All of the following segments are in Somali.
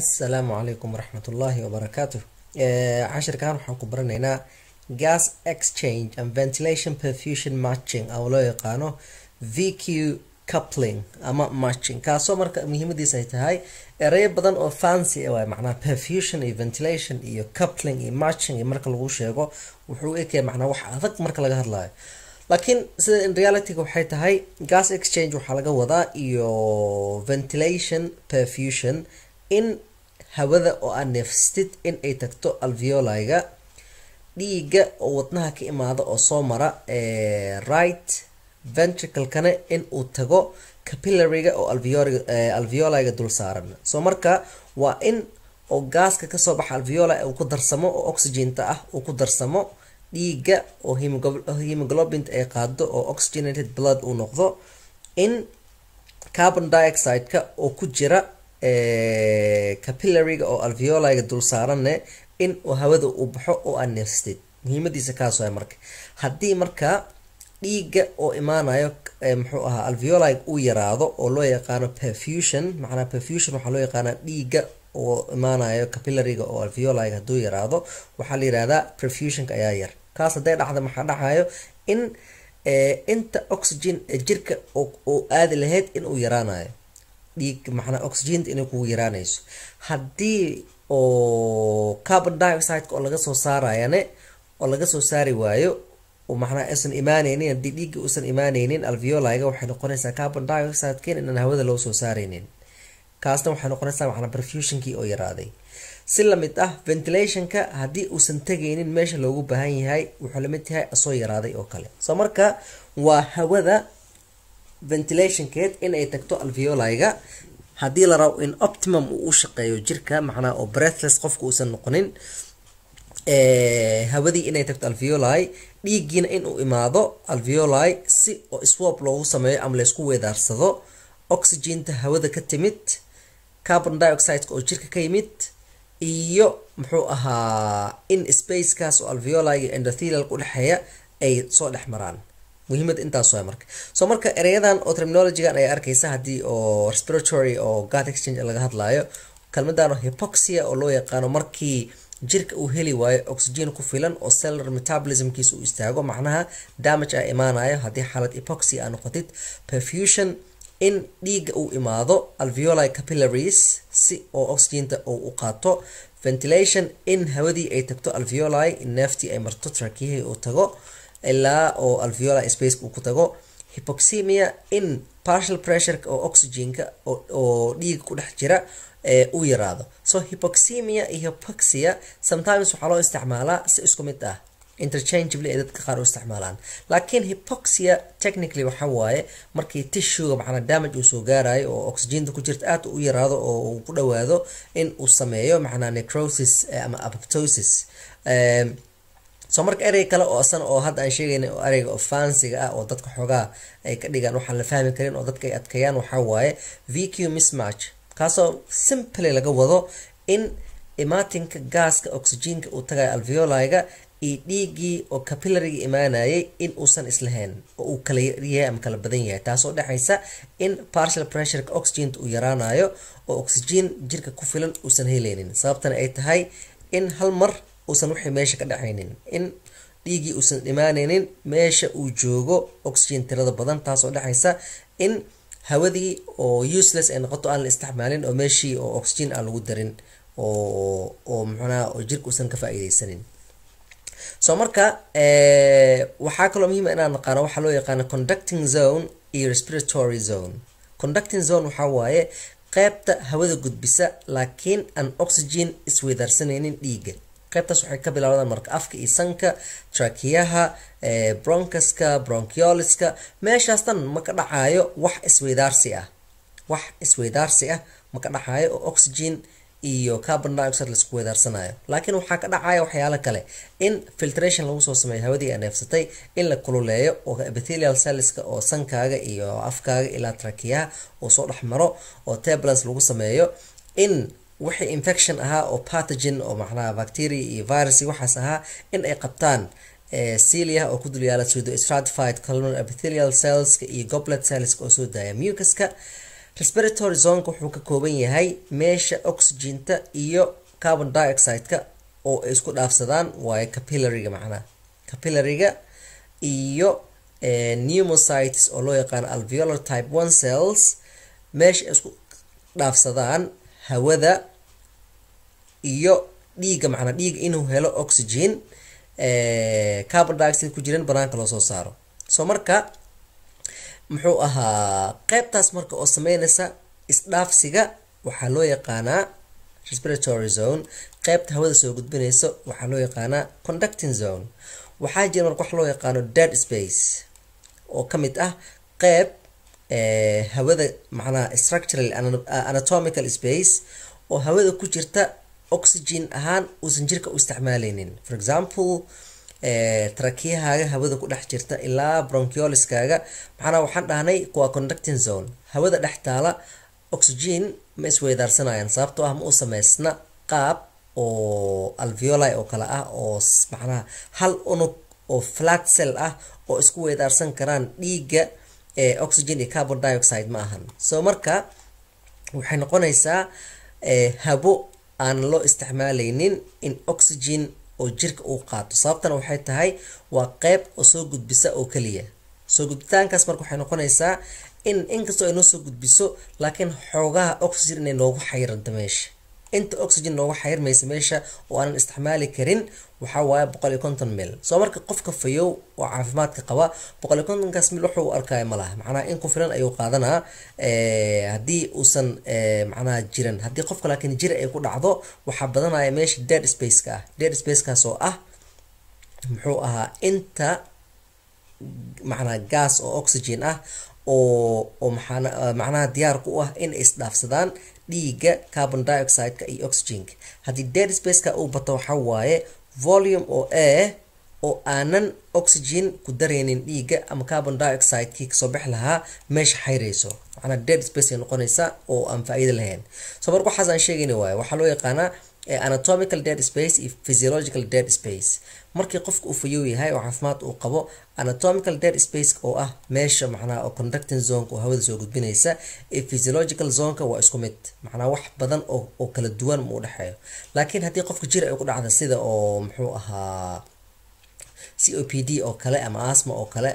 assalaamu calaykum waraxmat waraxmatullaahi wabarakaatu eh, cashirkan waxaan ku baranaynaa gas exchange and ventilation perfusion matching oo loo yaqaano v q coupling ama matching kaasoo marka muhiimadiis ay tahay ereyo badan oo fancy ah waay macnaa perfusion iyo ventilation iyo coupling iyo matching iyo marka lagu sheego wuxuu ekeya macnaa wax adag marka laga hadlayo laakiin sida in realityga waxay tahay gas exchange waxaa laga wadaa iyo ventilation perfusion in hawada oo aad neefsatid in tagto alveoliga dhiigga oo wadnaha ka imaada oo soo mara right ventricalkana in uu tago capillariga oo alveoliga dul saaran soo marka waa in oo gaaska kasoo baxa alveoli uu ku darsamo oo oxygenta ah uu ku darsamo dhiigga oo hemoglobinta ay qaado oo oxygenated blood uu noqdo in carbon dioxide-ka oo ku jira capillariga oo alveoliga dul saaranne in hawada uu baxo oo aan neefsatid muhiimadiisa kaas waay marka haddii markaa dhiigga oo imaanayo muxuu ahaa alveolig uu yaraado oo loo yaqaano perfusion macnaa perfusion waxaa loo yaqaanaa dhiigga oo imaanayo capillariga oo alveolig hadduu yaraado waxaa la yihahdaa perfusionka ayaa yar kaas hadday dhacda maxaa dhacayo in inta oxygen jirka oo aadi lahayd inuu yaraanayo dhiig macnaa oxygent inay kugu yaraanayso haddii oo carbon dioxide oo laga soo saarayane oo laga soo saari waayo macnaha aysan imaaneynin haddii dhiigga uusan imaaneynin alveoliga waxay noqonaysaa carbon dioxideken inaan hawada loo soo saareynin kaasna waxay noqonaysaa macnaa perfusionkii oo yaraaday si lamid ah ventilationka haddii uusan tegeynin meesha loogu baahan yahay wuxuu lamid yahay asoo yaraaday oo kale so marka waa hawada ventilationkeed inay tagto alveoliga haddii la rabo in optimum uu u shaqeeyo jirka macnaha oo breathless qofka uusan noqonin eh, hawadii inay tagto alveoli dhiiggiina inuu imaado alveoli si oo swab loogu sameeyo ama laysku weedaarsado oxygenta hawada ka timid carbon dioxideka oo jirka ka yimid iyo muxuu ahaa in spacekaas oo iyo endothelial u dhexeeya ay soo dhex maraan muhiimad intaas marka so marka ereyadan oo terminologygan ayaa arkaysa haddii oo respiratory oo gut exchange laga hadlayo kalmadano hypoxia oo loo yaqaano markii jirka uu heli waayo oxygen ku filan oo cellular metabolismkiis uu istaago macnaha damage a imaanayo haddii xaalad hypoxia aa noqotid perfusion in dhiiga uu imaado alveoli capillaries si oo oxygenta u qaato ventilation in hawadii ay tagto alveoli in ay marto trakiyahay uu tago ilaa oo alveola space uu ku tago hypoxemia in partial pressure oo oxygenka oo dhiiga ku dhex jira u yaraado so hypoxemia iyo hypoxia sometimes waxaa loo isticmaalaa si isku mid ah interchangeably ay dadka qaar u isticmaalaan laakiin hypoxia technically waxaa waaye markii tishuga macnaa damage uu soo gaarayo oo oxygeenta ku jirta aad u yaraado oo uu ku dhowaado in uu sameeyo macnaa necrosis eh, ama apoptosis um, soo marka erey kale oo san oo hadda aan sheegaynay oo ereyga oo fansiga ah oo dadka xoogaa ay ka dhigaan waxaan la fahmi karin oo dadka ay adkeeyaan waxaa waaye v q mismatch kaasoo simply laga wado in imaatinka gaaska oxygenka uu tagayo alveoliga iyo dhiiggii oo capillariga imaanayay in uusan islahayn oo uu kala yaryahay ama kala badan yahay taasoo dhexaysa in partial pressureka oxygenta uu yaraanayo oo oxygen jirka ku filan uusan helaynin sababtana ay tahay in hal mar usan wixii meesha ka dhexaynin in dhiiggii uusan dhimaanaynin meesha uu joogo oxygen tirada badan taasoo dhexaysa in hawadii oo useless ay noqoto aan la isticmaalin oo meeshii oo oxygen aan lagu darin oo oo muxuunaha oo jirka uusan ka faa'iidaysanin so marka eh, waxaa kaloo muhiima ah inaan naqaano waxaa loo yaqaano conducting zone iyo respiratory zone conducting zone waxaa waaye qeybta hawada gudbisa laakiin aan oxygen isweydaarsanaynin dhiigga qaybtaas waxay ka bilaabanaan marka afka iyo sanka trakiyaha bronkaska bronchioliska meeshaasdan dhan ma ka dhacaayo wax isweydaarsi ah wax isweydaarsi ah maka ka dhacaayo oo oxygen iyo carbon dioxide laisku weydaarsanayo laakiin waxaa ka dhacaya waxyaalo kale in filtration lagu soo sameeyo hawadii aa neefsatay in la kululeeyo oo epithelial celliska oo sankaaga iyo afkaaga ilaa trakiyaha oo soo dhex maro oo tablans lagu sameeyo in wixii infection ahaa oo pathogen oo macnaha bacteria iyo virus waxaas ahaa in ay qabtaan celia oo ku dul yaala pseudo stratified colonal epithelial cellska iyo goblet cellska oo soo daaya mucuska respiratory zonka wuxuu ka kooban yahay meesha oxygenta iyo carbon dioxide-ka oo ay isku dhaafsadaan waayo capillariga macnaha capillariga iyo pneumocytes oo loo yaqaano alveolar type one cells meesha ay isku dhaafsadaan hawada iyo dhiiga macnaa dhiiga inuu helo oxygen eh, carbon dioxide ku jiran banaanka loosoo saaro soo marka muxuu ahaa qeybtaas marka oo sameynaysa isdhaafsiga waxaa loo yaqaanaa respiratory zone qeybta hawada soo gudbinaysa waxaa loo yaqaanaa conducting zone waxaa jira marka wax loo yaqaano dead space oo ka mid ah qeyb eh, hawada macnaha structural anatomical space oo hawada ku jirta oxygen ahaan uusan jirka u isticmaaleynin for example eh, trakiyahaaga hawada ku dhex jirta ilaa bronchioliskaaga maxaana waxaan dhahnay kuwa conducting zone hawada dhex taala oxygen ma isweydaarsanayaan sababtoo ah ma u samaysna qaab oo alveoli oo kale ah oo macnaha hal unug oo flat cell ah oo isku weydaarsan karaan dhiigga eh, oxygen iyo carbon dioxide ma ahan so marka waxay noqonaysaa eh, habo aan loo isticmaalaynin in oxygen oo jirka uu qaato sababtana waxay tahay waa qeyb oo soo gudbisa oo keliya soo gudbitaankaas marka waxay noqonaysaa in inkastoo ay noo soo gudbiso laakiin xoogaha oxygen inay noogu xayiranto meesha inta oxygen nooga xayrmaysa meesha oo aanan isticmaali karin waxaa waaye konton mil soo marka qofka fayow oo caafimaadka qaba boqol iyo kontonkaas mil wuxuu arkaya ma macnaha in ku filan ayuu qaadanaa eh, haddii uusan eh, macnaha jiran haddii qofka laakiin jir ay ku dhacdo waxaa badanaya meesha dead spaceka ah dead spacekaas oo ah muxuu ahaa inta macnaha gaas oo oxygen ah oo oo maxaa eh, macnaha diyaar ku ah inay isdhaafsadaan dhiiga carbon dioxide-ka iyo oxygenka haddii dead ka uu bato waxaa waaye volume oo a oo aanan oxygen ku dareynin dhiigga ama carbon dioxide-kii kasoo bixi lahaa meesha xayrayso macnaa dead space ay noqonaysaa oo aan faa-iido lahayn so marka waxaas aan sheegayna waaye waxaa loo yaqaanaa anatomical dead space iyo physiological dead space markii qofka uu fayow yahay oo caafimaad uu qabo anatomical dead space oo ah meesha macnaha oo conducting zoneka oo hawada soo gudbinaysa ee physiological zoneka waa isku mid macnaha wax badan oo kala duwan ma u dhexeeyo laakiin haddii qofka jir ay ku dhacda sida oo muxuu ahaa c o p d oo kale ama asma oo kale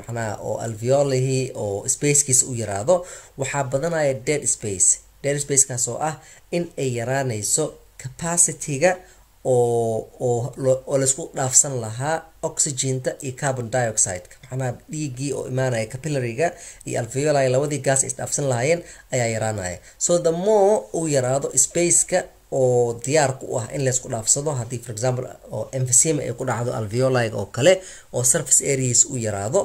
macnaha oo alveolihii oo spacekiisa u yaraado waxaa badanaya dead space dhersbacekaas oo ah in ay yaraanayso ga oo laysku dhaafsan lahaa oxyginta iyo carbon dioxideka macnaha dhiiggii oo imaanaya capillary-ga iyo alveoli labadii gaas isdhaafsan lahaayeen ayaa yaraanaya so the more uu yaraado spaceka oo diyaarku u ah in laysku dhaafsado haddii for example oo emphesima ay ku dhacdo alveoliga oo kale oo surface areas u yaraado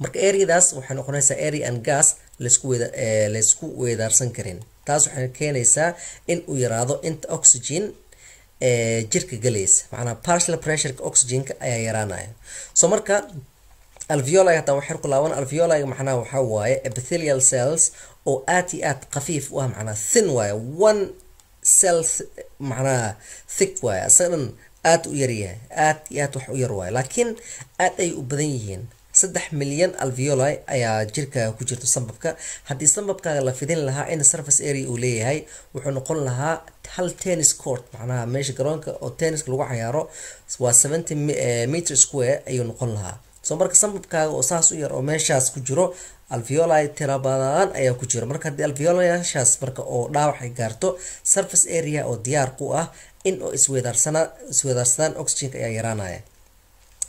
marka areadaas waxay noqonaysaa area and gas laysku weedaarsan eh, karin taas waxay keenaysaa in uu yaraado inta oxygen eh, jirka galaysa macnaa partial pressureka oxygenka ayaa yaraanaya so marka alveoli hataa waxay ku laaban alveoli macnaha waxaa waaye epithelial cells oo aad iyo aad khafiif u ah macnaa thin waaye one cell macnaha thick waaye isaga dhan aad u yaryahay aad iyo aad wax u yar waaye laakiin aad ay u badan yihiin saddex milyan alveoli ayaa jirka ku jirta sambabka haddii sambabkaaga la fidin lahaa in surface area uu leeyahay wuxuu noqon lahaa hal tennis court macnaha meesha garoonka oo tenniska lagu cayaaro waa eh, meter square ayuu noqon lahaa soo marka sambabkaaga oo saas u yar oo meeshaas ku jiro alveoli tirabadaan ayaa ku jiro marka haddii alveolyashaas marka oo dhaawac gaarto surface area oo diyaar ku ah in oo iswedaarsanaan oxygenka ayaa yaraanaya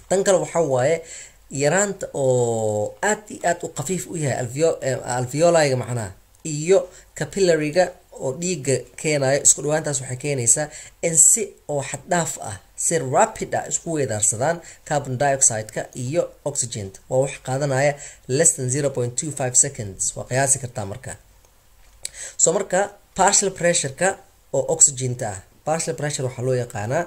tan kale waxaa waaye yaraanta oo aad iyo aad u khafiif u yahay eh, alveoliga macnaha iyo capillariga oo dhiigga keenayo isku dhawaantaas waxay keenaysaa in si oo xaddhaaf ah si rapid ah isku weydaarsadaan carbon dioxide-ka iyo oxygenta waa wax qaadanaya less than zero point two five seconds waa qiyaasi kartaa marka so marka partial pressure-ka oo oxygenta ah partial pressure waxaa loo yaqaanaa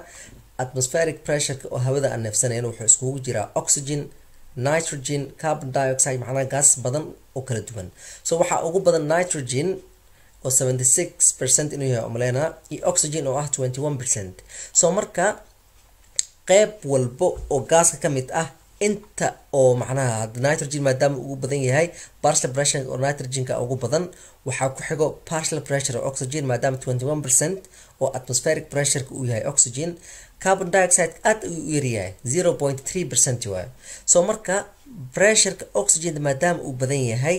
atmospheric pressure oo hawada aan neefsanayn wuxuu iskugu jiraa oxygen nitrogen carbon dioxide macnaha gaas badan oo kala duwan so waxaa ugu badan nitrogen oo 76 percent inuu yahay omaleyna iyo oxygen oo ah one percent soo marka qeyb walbo oo gaaska ka mid ah inta oo macnaha nitrogen maadaama ugu badan yahay partial pressure oo nitrogenka ugu badan waxaa ku xigo partial pressure oo oxygen maadaama 21 percent oo atmospheric pressureka uu yahay oxygen carbon dioxide aada ayuu u yaryahay zero point three percent waayo soo marka pressureka oxygen maadaama uu badan yahay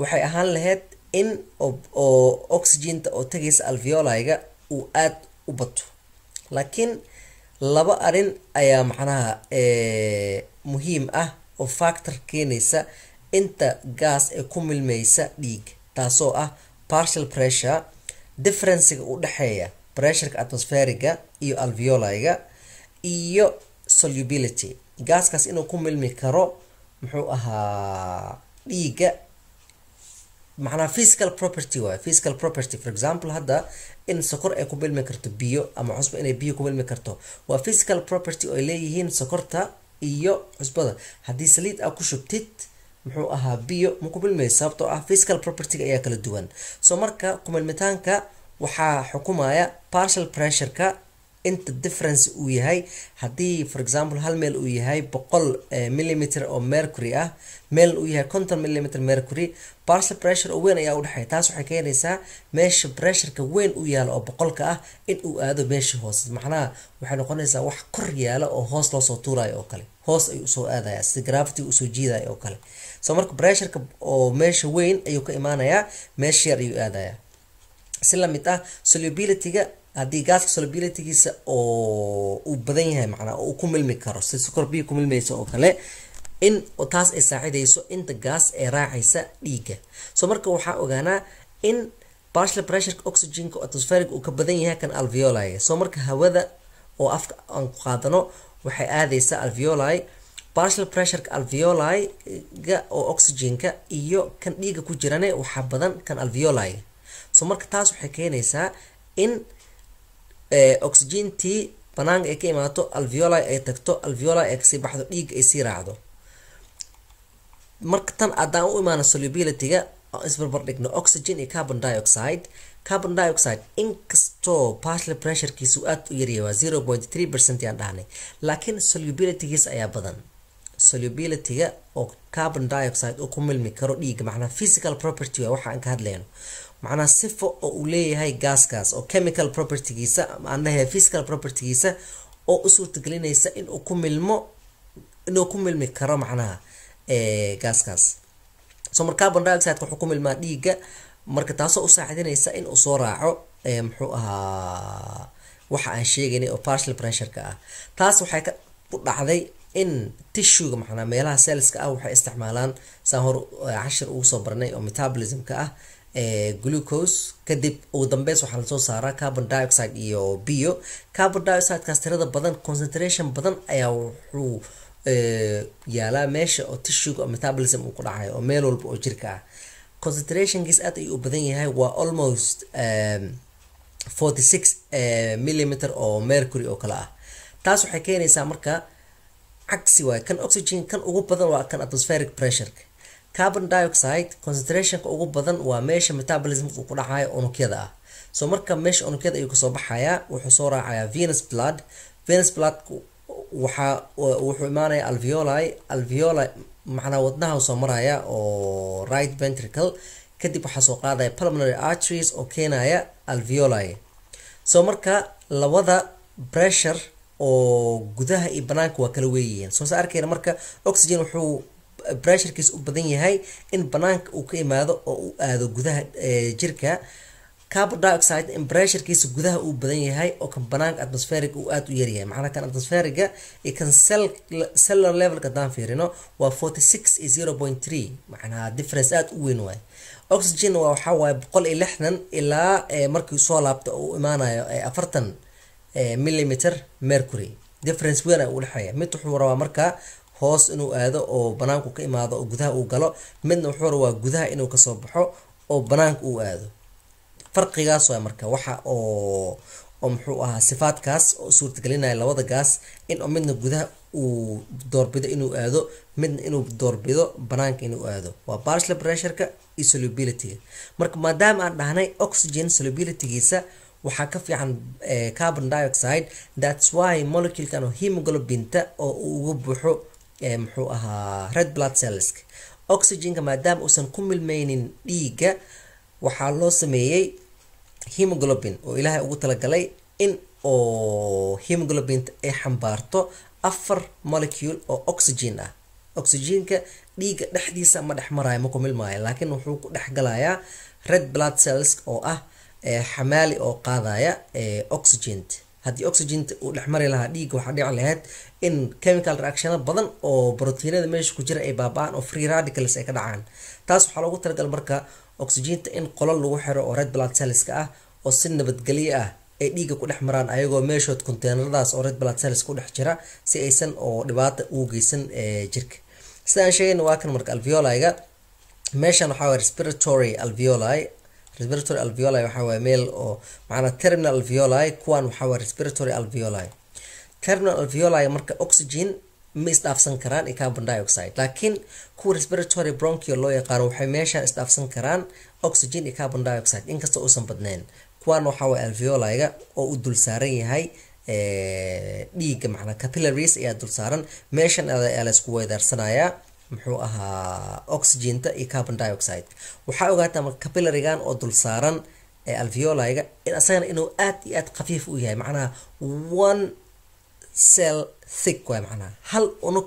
waxay ahaan lahayd in oo oxygenta oo tagaysa alveolayga uu aada u bato laakiin laba arin ayaa macnaha muhiim ah oo factor keenaysa inta gaas ee ku milmaysa dhiig taasoo ah partial pressure differenciga u dhexeeya pressureka atmosferiga iyo alveoliga iyo solubility gaaskaas inuu ku milmi karo muxuu ahaa dhiiga macnaha physical property waay physical property for example hadda in sokor ay ku milmi karto biyo ama cusbo inay biyo ku milmi karto waa physical property oo ay leeyihiin sokorta iyo cusbada haddii saliid aa ku shubtid muxuu ahaa biyo ma ku milmaysa sababtoo ah physical propertyga ayaa kala duwan soo marka kumilmitaanka waxaa xukumaya partial pressureka inta difference uu yahay haddii for example hal meel uu yahay boqol eh, millimeter oo mercury ah meel uu yahay conton millimeter mercury barsal pressure oo weyn ayaa udhexeya taas waxay keenaysaa meesha pressureka weyn u yaalo oo boqolka ah in uu aado meesha hoose macnaha waxay noqonaysaa wax kor yaala oo hoos loosoo tuurayo oo kale hoos ayuu usoo aadaya sida gravity usoo jiidaya oo kale so marka pressureka oo meesha weyn ayuu ka imaanayaa meesha yar ayuu aadaya si lamid ah solubilityga haddii gaaska solubilitigiisa oo uu badan yahay macnaa oo uu ku milmi karo si sokor biyo ku milmaysa oo kale in taas ay saacidayso inta gaas ee raacaysa dhiigga so marka waxaa ogaanaa in barshal pressureka oxygenka atmosferig uu ka badan yahay kan alveoli so marka hawada oo afka aan ku qaadano waxay aadaysaa alveoli barshal pressureka alveoliga oo oxygenka iyo kan dhiiga ku jirane waxaa badan kan alveoli so marka taas waxay keenaysaa in oxygentii banaanka ay ka imaato alveoli ay tagto alveoli ay kasii baxdo dhiig ay sii raacdo marka tan haddaan u imaano solubilityga oo isbarbar dhigno oxygen iyo carbon dioxide carbon dioxide inkastoo partial pressurekiisu aad u yaryahay waa zero point three percent yaan dhahnay laakiin solubilitygiis ayaa badan solubilityga oo carbon dioxide uu ku milmi karo dhiigga macnaa physical property waa waxa aan ka hadlayno macnaa sifo oo uu leeyahay gaaskaas oo chemical propertygiisa manahe physical propertygiisa oo u suurtagelinaysa inuu ku milmo inuu ku milmi karo macnaha gaaskaas so markaa bondioxideka wuxuu ku milmaa dhiigga marka taasoo u saacidinaysa inuu soo raaco muxuu ahaa waxa aan sheegaynay oo partial pressureka ah taas waxay ka dhacday in tishuga macnaa meelaha selska ah waxay isticmaalaan saan hor cashir ugu soo barnay oo metabolismka ah glucose kadib ugu dambeys waxaa lasoo saaraa carbon dioxide iyo bio carbon dioxidekaas tirada badan concentration badan ayaa wuxuu yaalaa meesha oo tishuga metabolism uu ku dhacayo oo meel walba oo jirka ah concentrationkiis aad ayuu u badan yahay waa almost forty six millimeter oo mercury oo kale ah taas waxay keenaysaa marka cagsi waayo kan oxygen kan ugu badan waa kan atmospheric pressure carbon dioxide concentrationka ugu badan waa meesha metabolismka ku dhacaya unugyada ah so marka meesha unugyada ayuu kasoo baxayaa wuxuu soo raacayaa venus blood venus blood waxaa wuxuu imaanaya alveoli alveoli macnaa wadnaha soo maraya oo right ventricle kadib waxaa soo qaadaya pulmonary artries oo keenaya alveoli so marka labada pressure oo gudaha iyo banaanka waa kala weeyihiin soo sa saarkeena marka oxygen wuxuu bresharkiis u badan yahay in banaanka uu ka imaado oo u aado gudaha jirka carbon dioxide in bresharkiisa gudaha uu badan yahay oo kan banaanka atmospheric uu aada u yaryahay macnaha kan atmospheriga iyo kan cellular levelka haddaan fiirino waa forty six iyo zero point three macnaha difference aada u weyn waay oxygen waa waxaa waaye boqol iyo lixdan ilaa markii soo laabta uu imaanayo afartan millimeter mercury difference weyn ay u dhexeeya mid wuxuu rabaa markaa hoos inuu aado oo banaanku ka imaado oo gudaha uu galo midna wuxuu rabaa gudaha inuu kasoo baxo oo banaanka uu aado farqigaas waa marka waxa oo oo muxuu ahaa sifaadkaas oo suurtagelinaya labada gaas in midna gudaha uu doorbido inuu aado midna inuu doorbido banaanka inuu aado waa barshla pressureka iyo solubilityga marka maadaama aan dhahnay oxygen solubilitygiisa waxaa ka fiican eh, carbon dioxide thats why moleculekan oo hemoglobinta oo uu uga buuxo muxuu ahaa red blood cells oxygenka maadaama uusan ku milmaynin dhiigga waxaa loo sameeyey hemoglobin oo ilaahay ugu talagalay in oo hemoglobinta ay xambaarto afar molecule oo oxygen ah oxygenka dhiigga dhexdiisa ma dhex maraayo ma ku milmaayo laakiin wuxuu ku dhex galayaa red blood cells oo ah xamaali oo qaadaya oxygent haddii oxyginta uu dhexmari lahaa dhiigga waxaa dhici lahayd in chemical reactiona badan oo brotiinada meesha ku jira ay baaba-aan oo free radicals ay ka dhacaan taas waxaa loogu talagal marka oxyginta in qolo lagu xiro oo red blood celleska ah oo si nabadgelyo ah ay dhiigga ku dhex maraan ayagoo meeshood conteenaradaas oo red blood cells ku dhex jira si aysan oo dhibaata ugu geysan eh, jirka sidaan sheegayna waa kan marka alveoli-ga meeshan waxaa respiratory alveoli respiratory alveoli waxa waaye meel oo macnaa terminal alveoli kuwan waxaa waaye respiratory alveoli terminal alveoli marka oxygen ma isdhaafsan karaan iyo carbon dioxide laakiin kuwa respiratory bronchio loo yaqaano waxay meeshaan isdhaafsan karaan oxygen iyo carbon dioxide inkastoo uusan badneyn kuwan waxaa waaye alveoliga oo u dul saaran yahay dhiigga macnaa capillaries ayaa dul saaran meeshan ayaa laysku weydaarsanayaa muxuu ahaa oxygenta iyo carbon dioxide waxaa ogaataa marka capillarygan oo dul saaran ee alveoliga isagana inuu aad iyo aad khafiif u yahay macnaha one cell thick waay macnaha hal unug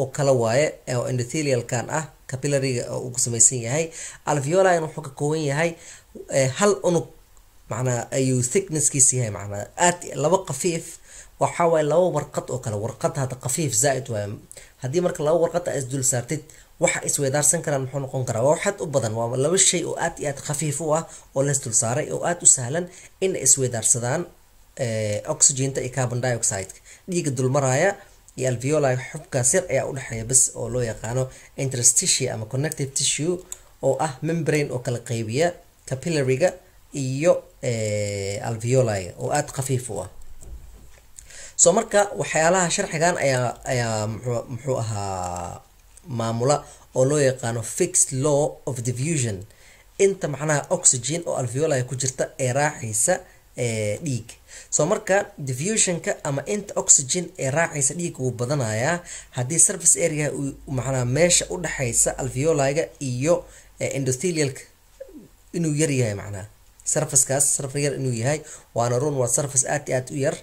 oo kala waaye oo endothelialkan ah capillariga oo ugu samaysan yahay alveoligan wuxuu ka kooban yahay eh, hal unug macnaha ayuu thicknesskiis yahay macnaha aad laba khafiif waxaa waaye laba warqad oo kale warqad hadda khafiif zaa-id waay haddii marka laba warqad aa isdul saartid waxa isweydaarsan karaan muxuu noqon karaa waa waxaad u badan waa laba shay oo aad iyo aad khafiif u ah oo la isdul saaray oo aad u sahlan in isweydaarsadaan eh, oxygenta iyo carbon dioxide dhiiga dulmaraaya iyo alveola xubkaas yar ayaa udhexeeya bas oo loo yaqaano interstitia ama connective tissue oo ah membrane oo kala qaybiya capillariga iyo eh, alveoli oo aada khafiif u ah soo marka waxyaalaha sharcigan ayaa ayaa muxuu ahaa maamula oo loo yaqaano fixed law of diffusion inta macnaha oxygen oo alveolaya ku jirta ee raacaysa dhiig soo marka diffusionka ama inta oxygen ee raacaysa dhiig wuu badanayaa haddii surface area macnaha meesha u dhexaysa alveoliga iyo endothelialka inuu yaryahay macnaha surfacekaas surface yar inuu yahay waana run waa surface aad aad u yar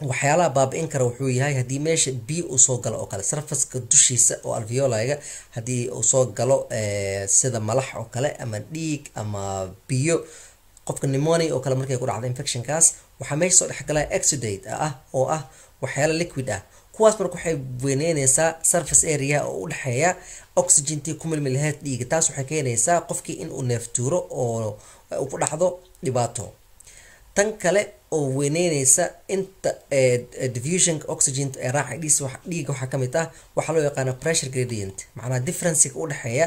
waxyaalaha baabi-in kara wuxuu yahay haddii meesha biyo uu soo galo oo kale sarfaska dushiisa oo alveolaiga haddii uu soo galo eh, sida malax oo kale ama dhiig ama biyo qofka nimoni oo kale markay ku dhacda infectionkaas waxaa meesha soo dhexgalaya exudate ah, ah oo ah waxyaala liquid ah kuwaas marka waxay weyneyneysaa surface area oo u dhexeeya oxygentii ku milmi lahayd dhiiga taas waxay keenaysaa qofkii in uu neeftuuro oo u dhaxdo dhibaato tan kale oo weyneyneysa inta difusionka oxygen ee raaxa dhiiga waxaa mid ah waxaa loo yaqaana pressure gradient macnaha differencega udhexeeya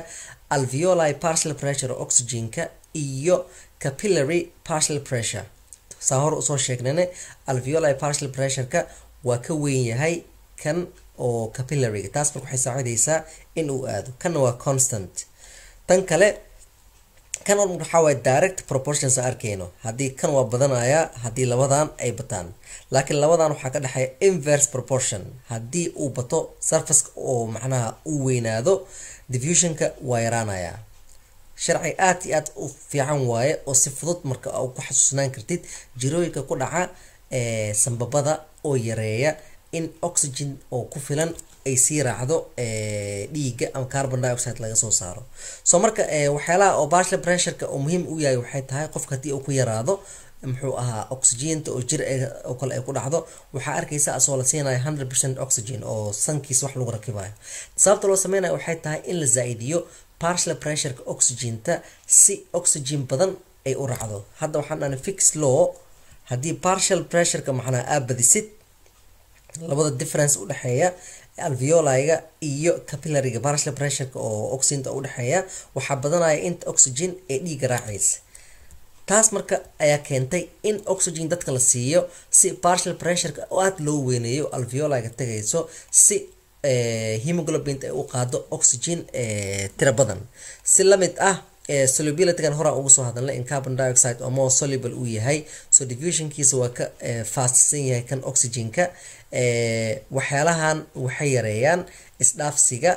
alveoli partial pressure oxygenka iyo capillary partial pressure saa hor usoo sheegnane alveoli partial ka waa ka weyn yahay kan oo capillariga taas marka waxay saacideysaa in uu aado kanna waa constant tan kale kan waxaa waay direct proportions aan arkayno haddii kan waa badanayaa haddii labadan ay bataan laakiin labadan waxaa ka dhexeeya inverse proportion haddii uu bato surfaceka oo macnaha uu weynaado diffusionka waa yaraanayaa sharci aada iyo aad u fiican waaye oo si fudud marka ku xasuusnaan kartid jirooyinka ku dhaca sambabada oo yareeya in oxygen oo ku filan ay sii raacdo eh, dhiiga ama carbon dioxide laga soo saaro so marka eh, waxyaalaha oo bashla pressureka oo muhiim u yahay waxay tahay qofka haddii uu ku yaraado muxuu ahaa oxygeenta oo jir oo kale ay ku dhacdo waxaa arkaysa asoo la siinayo hundred percent oxygen oo sankiisa wax lagu rakibayo sababta loo sameynayo waxay tahay in la zaa-idiyo partial pressureka oxygenta si oxygen badan ay u raacdo hadda waxaan dhahna fix law haddii partial pressureka macnaa aa badisid labada difference u dhexeeya alveoliga iyo capillariga barashal pressureka oo oxinta udhexeeya waxaa badanaya inta oxygen ee dhiiga raacaysa taas marka ayaa keentay in oxygen dadka la siiyo si barshal pressureka oo aada loo weyneeyo alveoliga tagayso si eh, hemoglobint ay u qaado oxygen eh, tira badan si lamid ah solubilitigan horaa ah uga soo hadalnay in carbon dioxide oo more soluble uu yahay so diffusionkiisa waa ka faastsan yahay kan oxygenka waxyaalahan waxay yareeyaan isdhaafsiga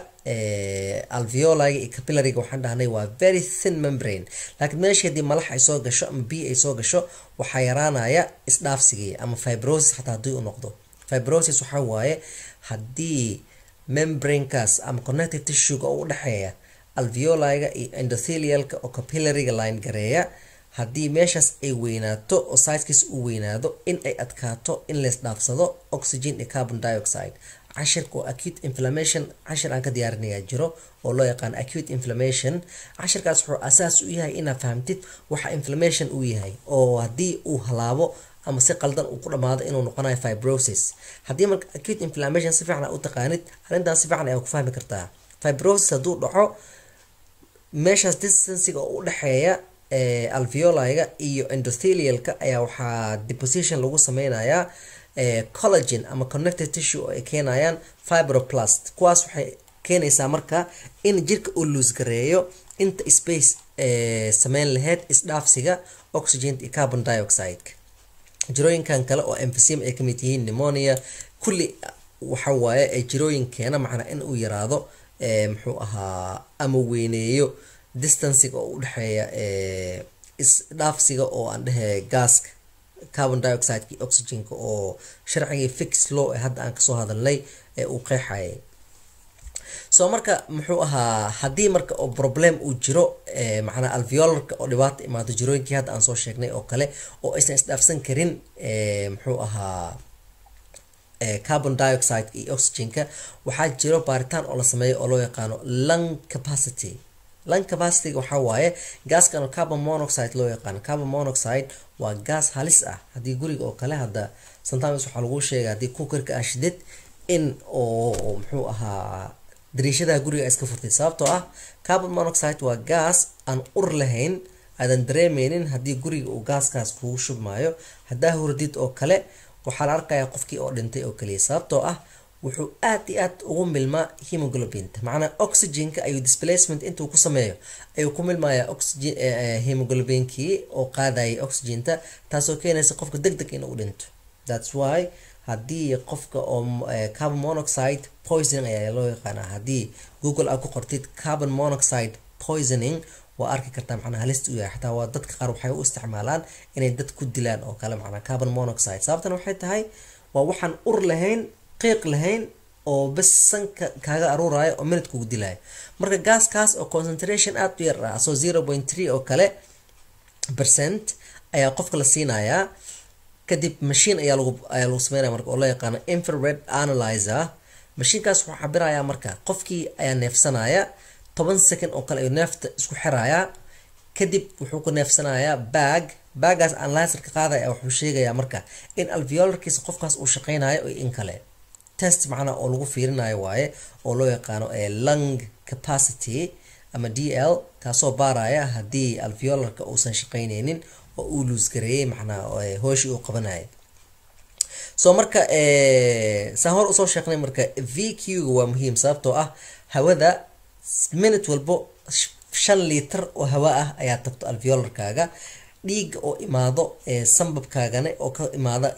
alveolaga iyo capillariga waxaan dhahnay waa very thin membrane laakiin meeshii haddii malax ay soo gasho ama biyo ay soo gasho waxaa yaraanaya isdhaafsigii ama fibrosis xataa haddii u noqdo fibrosis waxaa waaye haddii membranekaas ama connective tissuega u dhexeeya alveoliga iyo endothelialka oo capillariga line gareeya haddii meeshaas ay weynaato oo sidekiis u weynaado in ay adkaato in leys dhaafsado oxygen iyo carbon dioxide cashirka oo acute inflammation cashir aan ka diyaarinayaa jiro oo loo yaqaano acute inflammation cashirkaas wuxuu asaas u yahay inaad fahamtid waxa inflammation uu yahay oo haddii uu halaabo ama si qaldan uu ku dhammaado inuu noqonayo fibrosis haddii marka acute inflammation si fiican aa u taqaanid arrintan si fiican ayaa ku fahmi kartaa fibrosis hadduu dhaco meeshaas distancega oo udhexeeya alveoliga iyo endothelialka ayaa waxaa deposition lagu sameynayaa collagen ama connected tissue oo ay keenayaan fibroplast kuwaas waxay keenaysaa marka in jirka uu luusgareeyo inta space sameyn laheyd isdhaafsiga oxygent iyo carbon dioxide jirooyinkan kale oo emphysema ay kamid yihiin pneumonia kulli waxawaaye ee keena macnaa in uu yaraado muxuu ahaa ama weyneeyo distanciga oo udhexeeya isdhaafsiga oo aan dhehe gaaska carbon dioxideki oxygenka oo sharcigii fix law ee hadda aan kasoo hadalnay ee uu qeexayay so marka muxuu ahaa haddii marka oo problem uu jiro macnaa alveolarka oo dhibaata imaado jirooyinkii hadda aan soo sheegnay oo kale oo aysan isdhaafsan karin muxuu ahaa carbon dioxide iyo oxygenka waxaa jiro baaritaan oo la sameeya oo loo yaqaano lung capacity lung capacityga waxaa waaye gaaskan oo carbon monoxide loo yaqaano carbon monoxide waa gaas halis ah haddii guriga oo kale hadda sometimes waxaa laguu sheega haddii kukarka ashidid in oo muxuu ahaa dariishadaha guriga iska furtay sababtoo ah carbon monoxide waa gaas aan ur lahayn aadan dareemeynin haddii guriga uu gaaskaas kugu shubmaayo haddaa hurdid oo kale waxaa la arkayaa qofkii oo dhintay oo kaliya sababtoo ah wuxuu aad iyo aada ugu milmaa hemoglobinta macnaa oxygenka ayuu displacement intuu ku sameeyo ayuu ku milmayaa eh, eh, hemoglobinkii oo qaadayay oxygenta taasoo keenaysa qofka deg deg inuu dhinto thats why haddii qofka oo eh, carbon monoxide poisoning ayaa loo yaqaanaa haddii google aad ku qortid carbon monoxide poisoning waa arki kartaa macnaa halista u yahay xataa waa dadka qaar waxay u isticmaalaan inay dad ku dilaan oo kale macnaa carbon monoxide sababtana waxay tahay waa waxaan ur lahayn qiiq lahayn oo bas sanka kaaga aruuraayo oo minid kugu dilaayo marka gaaskaas oo concentration aad u yar ah asoo zero point three oo kale percent ayaa qofka la siinayaa kadib mashiin ayaa lagu ayaa lagu sameynaya marka oo loo yaqaano infrared analyzer mashiinkaas wuxuu cabirayaa marka qofkii ayaa neefsanaya toban second oo kale ayuu neefta isku xirayaa kadib wuxuu ku neefsanayaa bag baggaas aan ka qaadaya wuxuu sheegayaa marka in alveolarkiisa qofkaas uu shaqeynayo iyo in kale test macnaa oo lagu fiirinayo waaye oo loo yaqaano eh, lung capacity ama d l kaasoo baaraya haddii alveolarka uusan shaqeyneynin oo uu luusgareeyey macnaa eh, hooshii uu qabanaya soo marka eh, saan hor usoo sheeqnay marka v q waa muhiim sababtoo ah hawada minute walbo shan liitar oo hawa ah ayaa tagto alveolarkaaga dhiiga oo imaado sambabkaagana oo ka imaada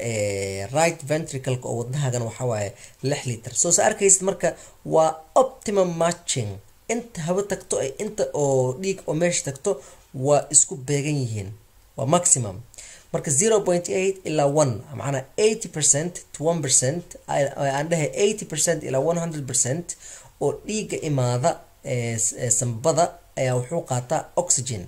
right ventricalka oo wadnahaagana waxawaaye lix liter soo sa arkaysid marka waa optimum matching inta hawo tagto inta oo dhiig oo meesha tagto waa isku beegan yihiin waa maximum marka zero point eight ilaa one macnaa eighty percent to one percent aan dhahay eighty percent ilaa one hundred percent oo dhiigga imaada sambada ayaa wuxuu qaataa oxygen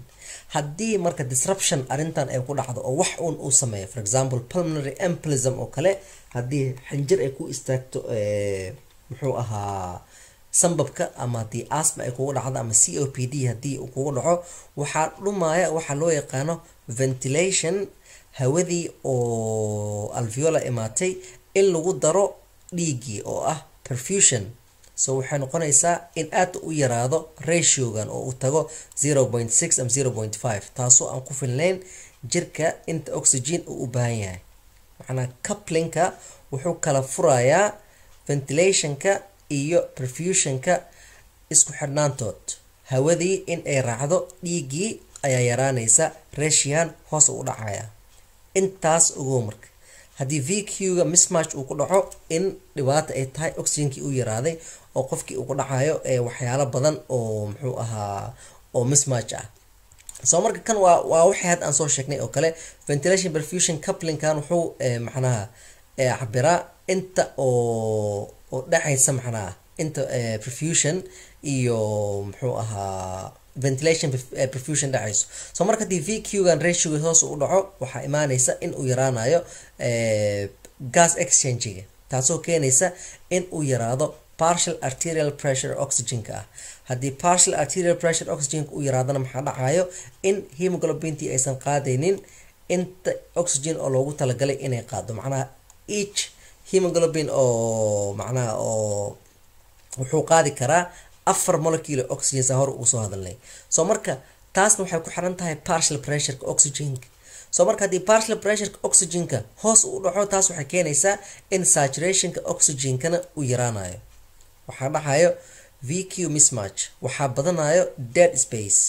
haddii marka disruption arrintan ay ku dhacdo oo wax uun uu sameeyo for example pulmonary emplism oo kale haddii xinjir ay ku istaagto muxuu ahaa sambabka ama haddii asma ay kugu dhacdo ama c o p d haddii uu kugu dhaco waxaa dhumaaya waxaa loo yaqaano ventilation hawadii oo alviola imaatay in lagu daro dhiiggii oo ah perfusion so waxay noqonaysaa in aada u yaraado ratiogan oo uu tago ama taasoo aan ku filnayn jirka inta oxygen uu u baahan yahay macnaa caplinka wuxuu kala furayaa ventilationka iyo perfusionka isku xidhnaantood hawadii in ay raacdo dhiiggii ayaa yaraanaysa reshian hoos u dhacaya intaas ogow marka haddii v q ga mismatch uu ku dhaco in dhibaata ay tahay oxygenkii u yaraaday oo qofkii uu ku dhacayo waxyaalo badan oo muxuu ahaa oo mismatch ah so marka kan waa waa waxay had aan soo sheegnay oo kale ventilation perfusion couplinkan wuxuu macnaha cabiraa inta oo oo dhexaysa macnaha inta perfusion iyo muxuu ahaa ventilation perfusion dhacayso so marka haddii v q gan ratioga hoos u dhaco waxaa imaaneysa in uu yaraanayo gas exchangiga taasoo keenaysa in uu yaraado partial arterial pressure oxygenka ah haddii partial arterial pressure oxygenka uu yaraadana maxaa dhacaayo in hemoglobintii aysan qaadaynin inta oxygen oo loogu talagalay inay qaado macnaha each hemoglobin oo macnaha oo wuxuu qaadi karaa afar molecule oxygensa hore uu soo hadalnay soo marka taasna waxay ku xiran tahay partial pressureka oxygenka soo marka haddii partial pressureka oxygenka hoos u dhaco taas waxay keenaysaa in saturationka oxygenkana uu yaraanayo waxaa v q mismatch waxaa badanayo dead space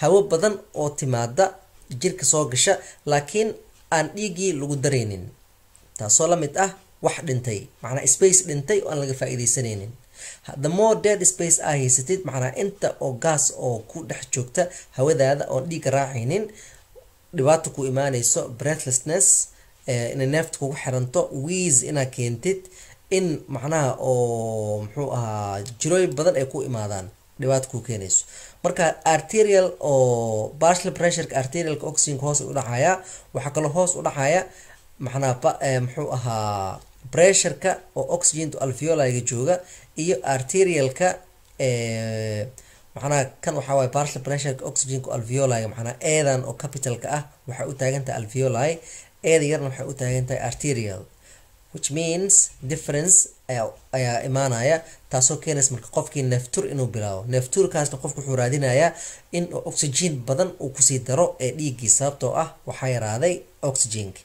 hawo badan oo timaada jirka soo gasha laakiin aan dhiiggii lagu daraynin taasoo la mid ah wax dhintay macnaa space dhintay oo aan laga faa'iidaysanaynin the more dead space aa haysatid macnaa inta oo gaas oo ku dhex joogta hawadaada oon dhiigga raacaynin dhibaata ku imaanayso breathlessness eh, inay neefta kugu xiranto wiis inaa keentid in macnaha oo muxuu ahaa jirooyin badan ay ku imaadaan dhibaat ku keenayso marka arterial oo bashl pressureka arterialka oxygenka hoos u waxaa kaloo hoos u dhacaya macnaha eh, muxuu ahaa pressureka oo oxygentu alveoliga jooga iyo arterialka eh, macnaha kan waxaa waaye partial pressureka oxygenka alveoli macnaha eedan oo capitalka ah waxay u taagantahay alveoli eeda yarna waxay u arterial which means difference ayaa imaanaya taasoo keenaysa marka qofkii neeftur inuu bilaabo neeftuurkaasna qofku wuxuu raadinayaa in oxygen badan uu kusii daro ee dhiiggii sababtoo ah waxaa yaraaday oxygenka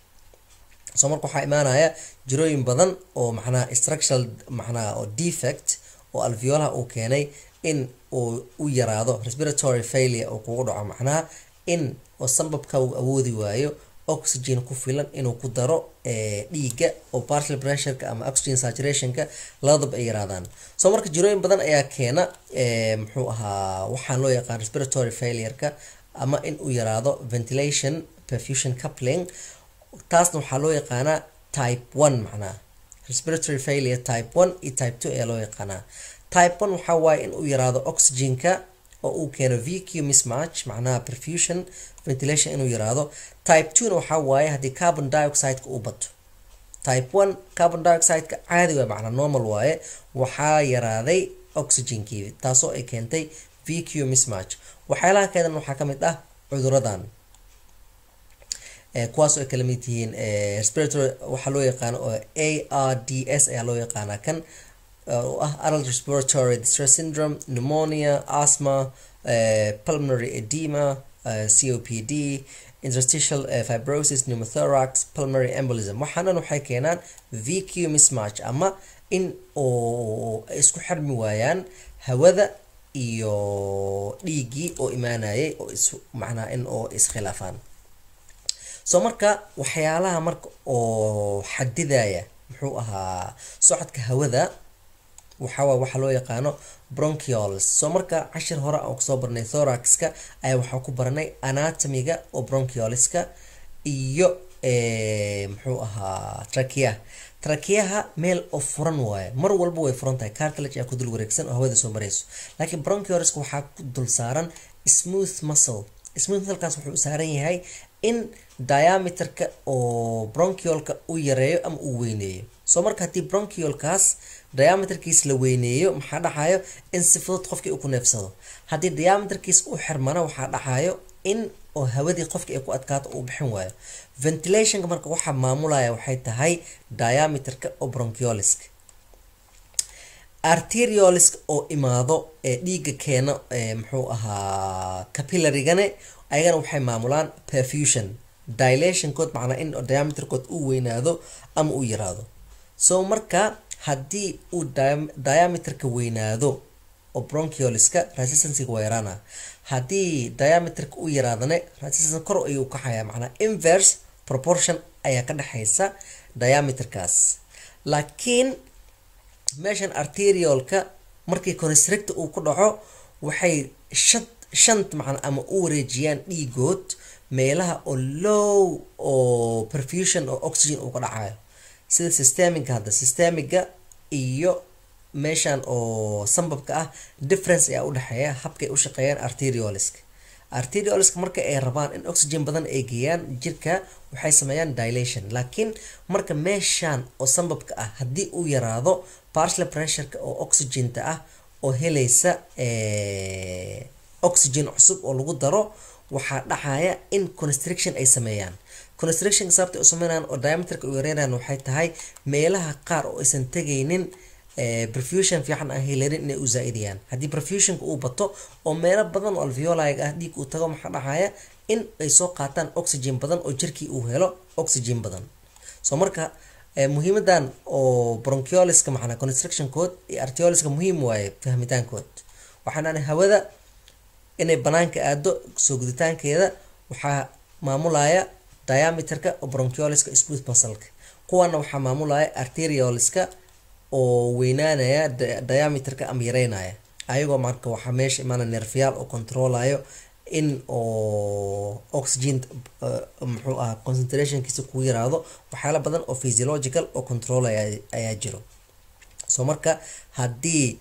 soo marka waxaa imaanaya jirooyin badan oo macnaha structural macnaha oo defect oo alveolaha uu keenay in uu u yaraado respiratory failure uu kugu dhaco macnaha in oo sanbabka uu awoodi waayo oxygen ku filan inuu ku daro eh, dhiiga oo partial pressureka ama oxygen saturationka labadaba ay yaraadaan so marka jirooyin badan ayaa keena eh, muxuu ahaa waxaan loo yaqaan respiratory failureka ama in uu yaraado ventilation perfusion coupling taasna waxaa loo yaqaanaa type one macnaa respiratory failure type one iyo type two ayaa loo yaqaanaa type one waxaa waaye in uu yaraado oxygenka oo uu keeno vq mismatch macnaha perfusion ventilation inuu yiraahdo type two na waxaa waaye haddii carbon dioxide-ka uu bato type one carbon dioxideka caadi waa macnaa normal waaye waxaa yaraaday oxygenkii taasoo ay keentay vq mismatch waxyaalaha keenan waxaa ka mid ah cuduradan eh, kuwaasoo ay kala mid yihiin eh, respiratory waxaa loo yaqaano oo eh, a r d s ayaa loo yaqaanaa kan oo ah aral respiratory distress syndrome pneumonia asthma eh, pulmonary edema eh, c o p d interstitial eh, fibrosis pneumothorax pulmonary embolism waxaanan waxay keenaan vq mismatch ama in oo isku xirmi waayaan hawada iyo dhiiggii oo imaanayay oo is macnaa in oo iskhilaafaan soo marka waxyaalaha marka oo xadidaya muxuu ahaa socodka hawada waxawa waxaa loo yaqaano bronchiols soo marka cashir hore aan kusoo barnay thoraxka ayaa waxaa ku baranay anatomiga oo bronchioliska iyo eh, muxuu ahaa trakiyaha trakiyaha meel oo furan waaye mar walba way furan tahay cartilage ayaa ku dul wareegsan oo hawada soo marayso laakiin bronchioliska waxaa ku dul saaran smooth muscle smooth musclekaas wuxuu saaran yahay in diameterka oo bronchiolka u yareeyo ama uu weyneeyo soo marka haddii bronchiolkaas diameterkiis la weyneeyo maxaa dhaxayo in si fudud qofkii uu ku neefsado haddii diameterkiis uu xirmana waxaa dhaxayo in oo hawadii qofkii ay ku adkaato uu bixin waayo ventilationka marka waxaa maamulaya waxay tahay diameterka obronchiolisk arteriolisk oo imaado ee dhiigga keena muxuu ahaa capillarigane ayagana waxay maamulaan perfusion dilationkood macnaa in diameterkood uu weynaado ama uu yaraado so marka haddii uu diameterka weynaado oo bronchioliska resistancyga waa yaraana haddii diameterka u yaraadane resistance kor ayuu kaxayaa macnaa inverse proportion ayaa ka dhexaysa diameterkaas laakiin meeshan arteriolka markii constricta uu ku dhaco waxay shan shan macna ama u wareejiyaan dhiigood meelaha oo low oo perfusion oo oxygen uu ka dhacayo sida systemiga hadda systemiga iyo meeshan oo sambabka ah difference ayaa udhexeeya habkay ushaqeeyaan shaqeeyaan arterioliska marka ay rabaan in oxygen badan ay geeyaan jirka waxay sameeyaan dilation laakiin marka meeshan oo sambabka ah haddii uu yaraado barsle pressureka oo oxygenta ah oo helaysa oxygen cusub oo lagu daro waxaa dhacaya in constriction ay sameeyaan constructionka sababta u sameynaan oo diameterka u yareynaan waxay tahay meelaha qaar oo aysan tegaynin eh, perfusion fiican aan ah, helarin inay u zaa-idayaan haddii perfusionka uu bato oo meelo badan oo alveolig ah dhiig uu tago maxaa dhacaya in ay soo qaataan oxygen badan oo jirkii uu helo oxygen badan so marka eh, muhiimadan oo bronchioliska macnaa constructionkood iyo artioliska muhiim waaye ah fahmitaankood waxaanani hawada inay banaanka aado soo guditaankeeda waxaa maamulaya diameterka broncholska split masalka kuwana waxaa maamulaya arterioliska oo weynaanaya diameterka ama yareynaya ayagoo marka waxaa meesha imaana nerfiyaal oo controlayo in oo oxygen eh, muxuu aha concentrationkiisa kuu yaraado waxyaala badan oo physiological oo controlaya ayaa jiro so marka haddii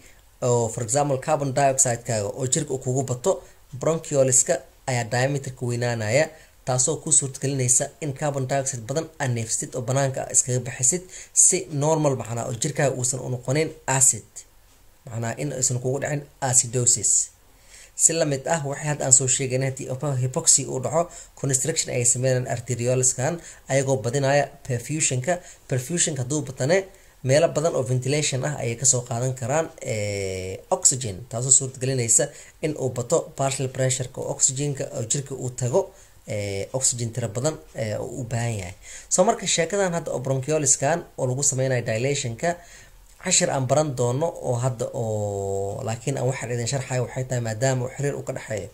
for example carbon dioxide dioxidekaaga oo jirka kugu bato broncholiska ayaa diameterka weynaanaya taasoo ku suurtagelinaysa in carbon dioxide badan aa neefsid oo banaanka iskaga baxisid si normal macnaa oo jirkaaga uusan unoqonin acid macnaa in aysan kugu dhicin acidosis si lamid ah waxay hadda aan soo sheegayn haddii hypoxy uu dhaco construction ayay sameynayaan arteriolskan ayagoo badinaya perfusionka perfusionka hadduu batane meelo badan oo ventilation ah ayay kasoo qaadan karaan oxygen taasoo suurtagalinaysa in uu bato partial pressureka oo oxygenka oo jirka uu tago oxygen tira badan u baahan yahay soo marka sheekadan hadda oo bronchioliska oo lagu sameynayo dilationka cashir aan baran doono oo hadda oo laakiin aan waxaan idin sharxayo waxay tahay maadaama uu xiriir u dhexeeyo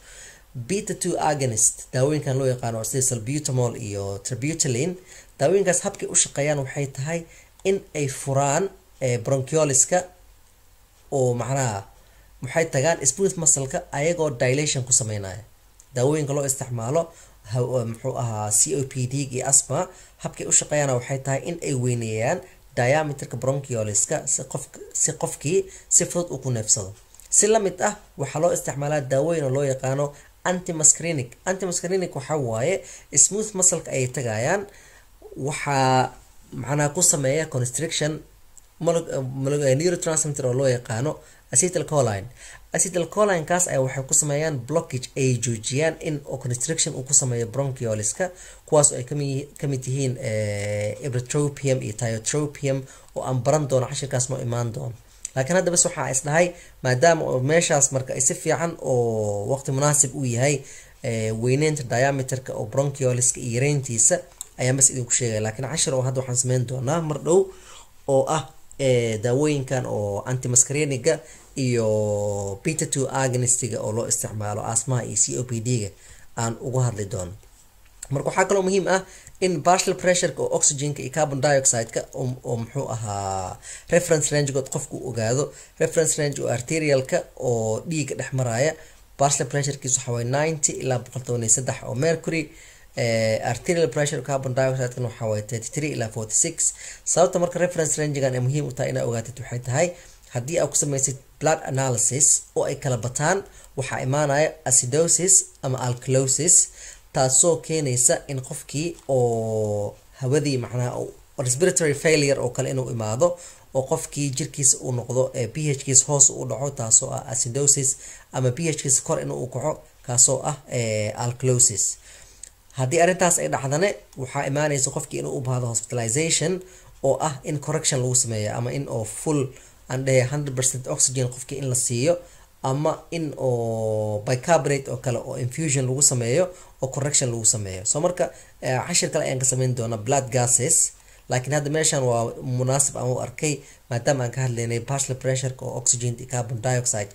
beta two agonist daawooyinkan loo yaqaano sida salbutamol iyo tributalin daawooyinkaas habkay u shaqeeyaan waxay tahay in ay furaan bronchioliska oo macnaha waxay tagaan smooth muscleka ayagoo dilation ku sameynaya daawooyinka loo isticmaalo Um, muxuu ahaa c o p d iyo asma habkay u shaqeeyaana waxay tahay in ay weyneeyaan diameterka bronchioliska si qofkii si fudud uu ku neefsado si la mid ah waxaa loo isticmaalaa daawooyin oo loo yaqaano antimascrinic antimascrinic waxaa waaye smooth masalka ayay tagayaan waxaa macnaha ku sameeya constriction Eh, neurotransmitter oo loo yaqaano acetal coline acetal colinekaas ay waxay ku sameeyaan blockage ay joojiyaan in constriction uu ku sameeyo bronchioliska kuwaas oo ay kamid yihiin eh, ibratropium iyo tiotropium oo aan baran doono cashirkaas noo imaan doono laakiin hadda bas waxaa isdhahay maadaama oo meeshaas marka si fiican oo waqti munaasib uu yahay eh, weyneynta diameterka oo bronchioliska iyo yareyntiisa ayaan bas idinku sheegaya laakiin cashir oo hadda waxaan sameyn doonaa mar dhow oo ah daawooyinkan oo antimaskariniga iyo peter two agnistiga oo loo isticmaalo asmaha iyo c o p d ga aan ugu hadli doono marka waxaa kaloo muhiim ah in barshal pressureka oo oxygenka iyo carbon dioxide-ka oo muxuu ahaa reference rangegood qofku ogaado reference range oo arterialka oo dhiiga dhex maraya barshal pressurekiisu waxaa waye ninety ilaa boqol toban iyo saddex oo mercury Eh, arterial pressure carbon dioxidkan waxaa waay thirty three ilaa forty six sababta marka reference rangigan ay muhiim u tahay inaa ogaatid waxay tahay haddii aad ku samaysid blood analysis oo ay kala bataan waxaa imaanaya acidosis ama alclosis taasoo keenaysa in qofkii oo hawadii macnaha respiratory failure oo kale inuu imaado oo qofkii jirkiisa uu noqdo ee eh, p h kiis hoos u dhaco taasoo ah acidosis ama p h kiis kor inuu kaco kaasoo ah eh, alkalosis haddii arrintaas ay dhacdane waxaa imaaneysa qofkii inuu u baahdo hospitalization oo ah in correction lagu sameeya ama in oo full aan hundred percent oxygen qofkii in la siiyo ama in oo bicarbonate oo kale oo infusion lagu sameeyo oo correction lagu sameeyo so marka eh, cashir kale ayaan ka sameyn doonaa blood gases laakiin hadda meeshan waa munaasib aan u arkay maadaama aan ka hadlaynay partial pressureka oo oxygen iyo carbon dioxide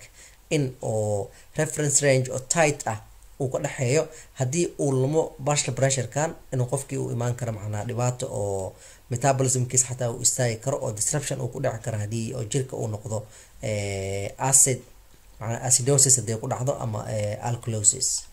in oo reference range oo tight ah uu ka dhexeeyo haddii uu lumo bashal bressurekan inuu qofkii uu imaan karo macnaa dhibaato oo metabolismkiis xataa uu istaagi karo oo disruption uu ku dhici karo haddii oo jirka uu noqdo eh, acid macnaa acidosis haddii ku dhacdo ama eh, alclosis